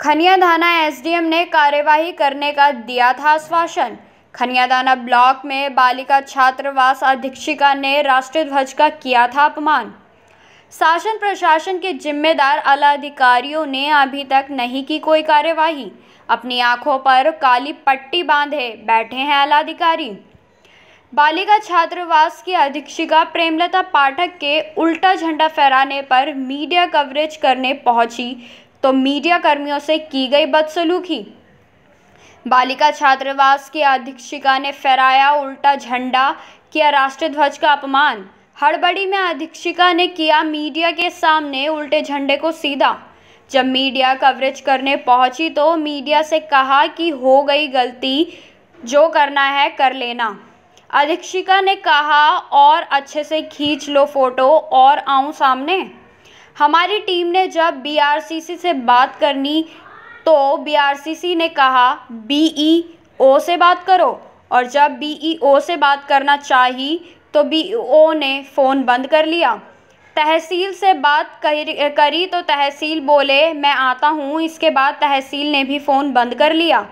Khaniyadhana SDM ने कार्यवाही करने का दिया था आश्वासन खनियादाना ब्लॉक में बालिका छात्रावास अधीक्षिका ने राष्ट्रीय ध्वज का किया था अपमान शासन प्रशासन के जिम्मेदार आला अधिकारियों ने अभी तक नहीं की कोई कार्यवाही अपनी आंखों पर काली पट्टी बांधे बैठे हैं आला अधिकारी बालिका छात्रावास की अधीक्षिका प्रेमलता पाठक के उल्टा झंडा फहराने पर मीडिया कवरेज करने पहुंची तो मीडिया कर्मियों से की गई बदसलूकी बालिका छात्रावास की अधीक्षिका ने फहराया उल्टा झंडा किया राष्ट्रीय ध्वज का अपमान हड़बड़ी में अधीक्षिका ने किया मीडिया के सामने उल्टे झंडे को सीधा जब मीडिया कवरेज करने पहुंची तो मीडिया से कहा कि हो गई गलती जो करना है कर लेना अधीक्षिका ने कहा और अच्छे से खींच लो फोटो और आऊँ सामने हमारी टीम ने जब बीआरसीसी से बात करनी तो बीआरसीसी ने कहा बीईओ e से बात करो और जब बीईओ e से बात करना चाही तो बीईओ e ने फ़ोन बंद कर लिया तहसील से बात करी तो तहसील बोले मैं आता हूँ इसके बाद तहसील ने भी फ़ोन बंद कर लिया